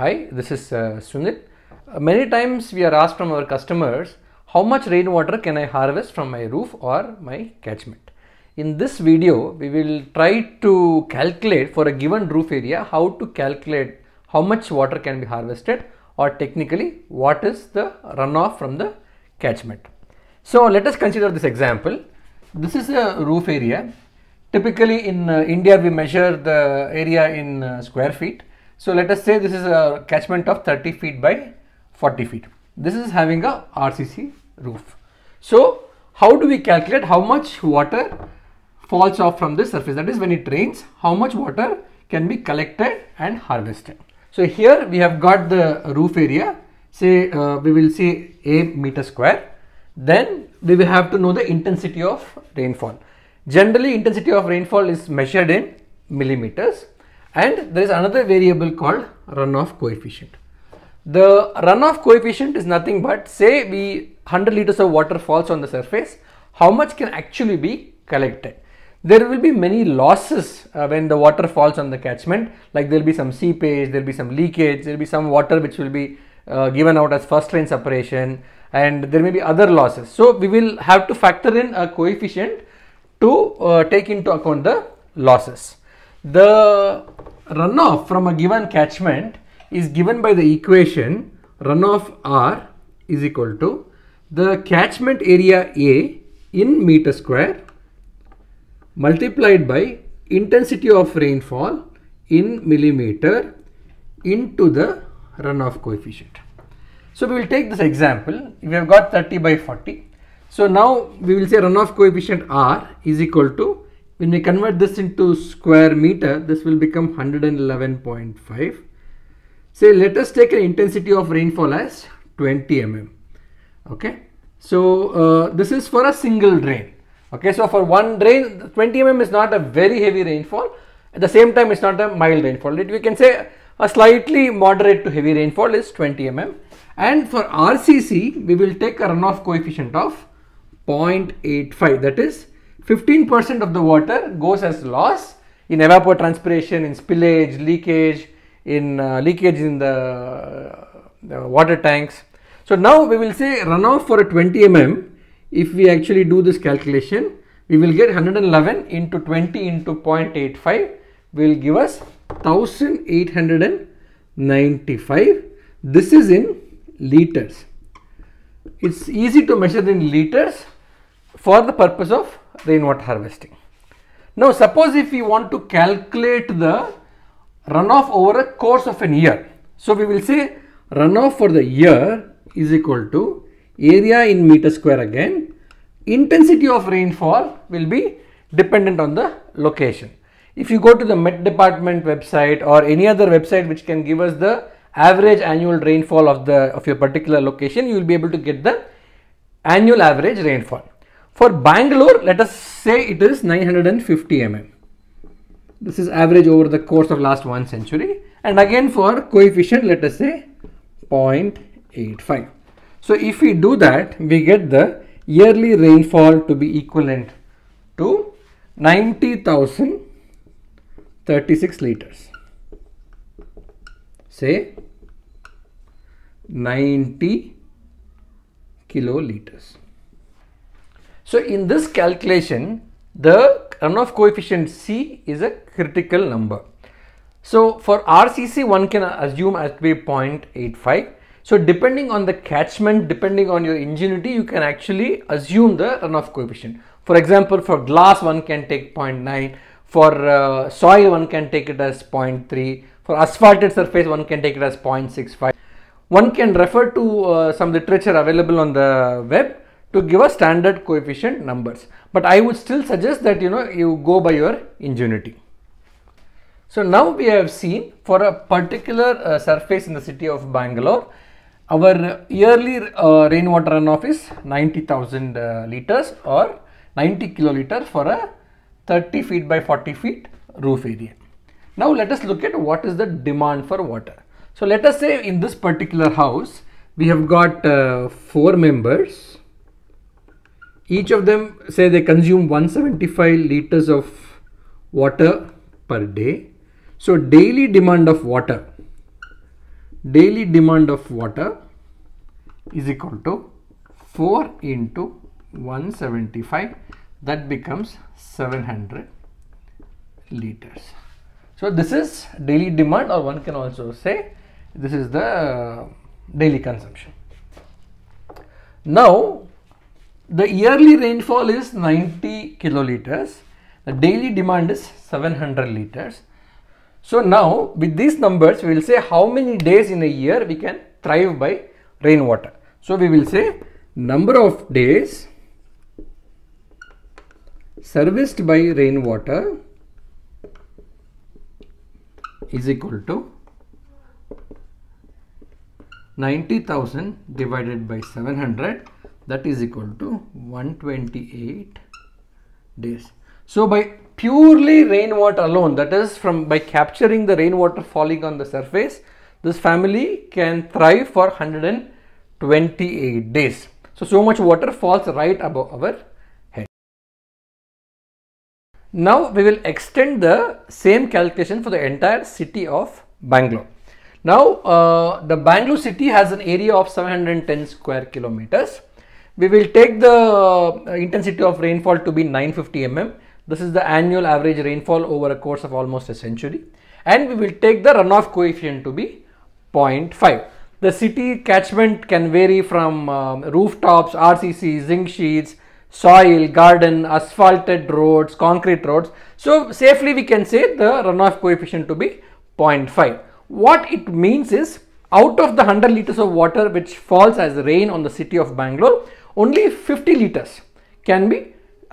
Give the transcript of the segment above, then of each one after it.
Hi, this is uh, Sunil. Uh, many times we are asked from our customers, how much rainwater can I harvest from my roof or my catchment? In this video, we will try to calculate for a given roof area, how to calculate how much water can be harvested or technically what is the runoff from the catchment. So let us consider this example. This is a roof area. Typically in uh, India, we measure the area in uh, square feet. So let us say this is a catchment of 30 feet by 40 feet. This is having a RCC roof. So how do we calculate how much water falls off from this surface? That is when it rains, how much water can be collected and harvested. So here we have got the roof area. Say uh, we will say a meter square. Then we will have to know the intensity of rainfall. Generally intensity of rainfall is measured in millimeters and there is another variable called runoff coefficient. The runoff coefficient is nothing but say we 100 liters of water falls on the surface, how much can actually be collected. There will be many losses uh, when the water falls on the catchment like there will be some seepage, there will be some leakage, there will be some water which will be uh, given out as first rain separation and there may be other losses. So we will have to factor in a coefficient to uh, take into account the losses. The runoff from a given catchment is given by the equation runoff R is equal to the catchment area A in meter square multiplied by intensity of rainfall in millimeter into the runoff coefficient. So we will take this example. We have got 30 by 40. So now we will say runoff coefficient R is equal to when we convert this into square meter, this will become 111.5. Say, let us take an intensity of rainfall as 20 mm. Okay. So, uh, this is for a single drain. Okay. So, for one drain, 20 mm is not a very heavy rainfall. At the same time, it's not a mild rainfall. It, we can say a slightly moderate to heavy rainfall is 20 mm. And for RCC, we will take a runoff coefficient of 0.85. That is 15% of the water goes as loss in evapotranspiration, in spillage, leakage, in uh, leakage in the uh, water tanks. So now we will say runoff for a 20 mm. If we actually do this calculation, we will get 111 into 20 into 0.85 will give us 1895. This is in liters. It's easy to measure in liters for the purpose of rainwater harvesting. Now suppose if we want to calculate the runoff over a course of an year. So we will say runoff for the year is equal to area in meter square again. Intensity of rainfall will be dependent on the location. If you go to the Met Department website or any other website which can give us the average annual rainfall of the of your particular location, you will be able to get the annual average rainfall. For Bangalore, let us say it is 950 mm. This is average over the course of last one century. And again for coefficient, let us say 0.85. So if we do that, we get the yearly rainfall to be equivalent to 90,036 liters. Say 90 kiloliters. So in this calculation, the runoff coefficient C is a critical number. So for RCC, one can assume as to be 0.85. So depending on the catchment, depending on your ingenuity, you can actually assume the runoff coefficient. For example, for glass, one can take 0.9. For uh, soil, one can take it as 0.3. For asphalted surface, one can take it as 0.65. One can refer to uh, some literature available on the web to give a standard coefficient numbers. But I would still suggest that you know you go by your ingenuity. So now we have seen for a particular uh, surface in the city of Bangalore, our yearly uh, rainwater runoff is 90,000 uh, liters or 90 kiloliters for a 30 feet by 40 feet roof area. Now let us look at what is the demand for water. So let us say in this particular house, we have got uh, four members each of them say they consume 175 liters of water per day so daily demand of water daily demand of water is equal to 4 into 175 that becomes 700 liters so this is daily demand or one can also say this is the daily consumption now the yearly rainfall is 90 kiloliters. The daily demand is 700 liters. So now with these numbers, we will say how many days in a year we can thrive by rainwater. So we will say number of days serviced by rainwater is equal to 90,000 divided by 700 that is equal to 128 days. So by purely rainwater alone, that is from by capturing the rainwater falling on the surface, this family can thrive for 128 days. So, so much water falls right above our head. Now we will extend the same calculation for the entire city of Bangalore. Now uh, the Bangalore city has an area of 710 square kilometers we will take the uh, intensity of rainfall to be 950 mm. This is the annual average rainfall over a course of almost a century. And we will take the runoff coefficient to be 0.5. The city catchment can vary from um, rooftops, RCC, zinc sheets, soil, garden, asphalted roads, concrete roads. So, safely we can say the runoff coefficient to be 0.5. What it means is out of the 100 liters of water which falls as rain on the city of Bangalore, only 50 liters can be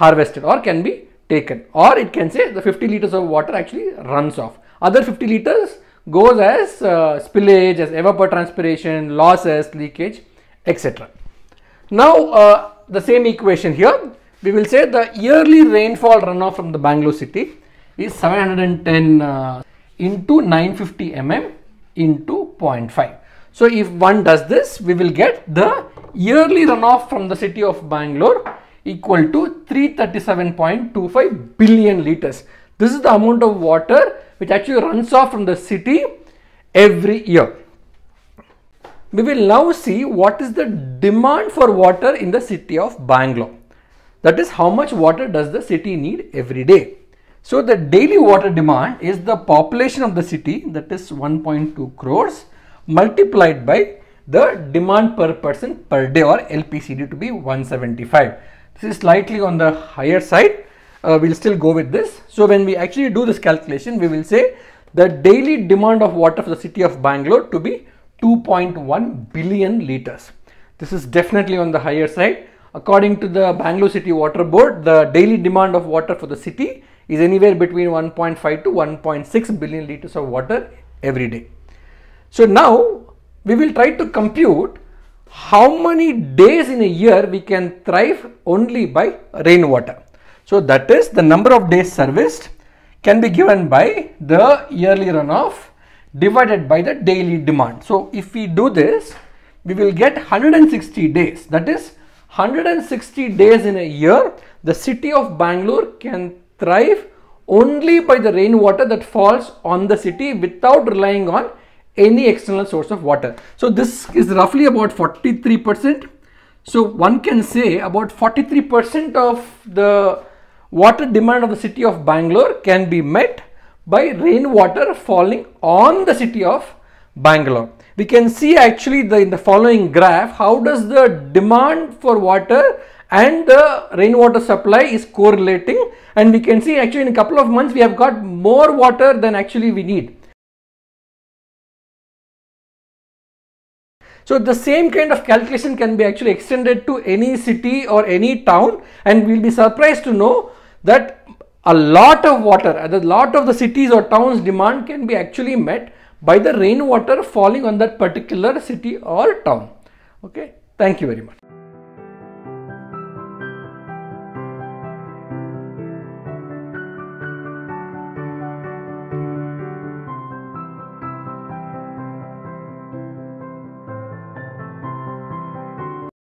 harvested or can be taken or it can say the 50 liters of water actually runs off. Other 50 liters goes as uh, spillage, as evapotranspiration, losses, leakage, etc. Now, uh, the same equation here, we will say the yearly rainfall runoff from the Bangalore city is 710 uh, into 950 mm into 0.5. So, if one does this, we will get the yearly runoff from the city of Bangalore equal to 337.25 billion liters. This is the amount of water which actually runs off from the city every year. We will now see what is the demand for water in the city of Bangalore. That is how much water does the city need every day. So the daily water demand is the population of the city that is 1.2 crores multiplied by the demand per person per day or LPCD to be 175. This is slightly on the higher side. Uh, we'll still go with this. So when we actually do this calculation, we will say the daily demand of water for the city of Bangalore to be 2.1 billion liters. This is definitely on the higher side. According to the Bangalore City Water Board, the daily demand of water for the city is anywhere between 1.5 to 1.6 billion liters of water every day. So now we will try to compute how many days in a year we can thrive only by rainwater. So that is the number of days serviced can be given by the yearly runoff divided by the daily demand. So if we do this, we will get 160 days. That is 160 days in a year, the city of Bangalore can thrive only by the rainwater that falls on the city without relying on any external source of water. So this is roughly about 43%. So one can say about 43% of the water demand of the city of Bangalore can be met by rainwater falling on the city of Bangalore. We can see actually the, in the following graph how does the demand for water and the rainwater supply is correlating and we can see actually in a couple of months we have got more water than actually we need. So the same kind of calculation can be actually extended to any city or any town and we'll be surprised to know that a lot of water, a lot of the cities or towns demand can be actually met by the rainwater falling on that particular city or town. Okay. Thank you very much.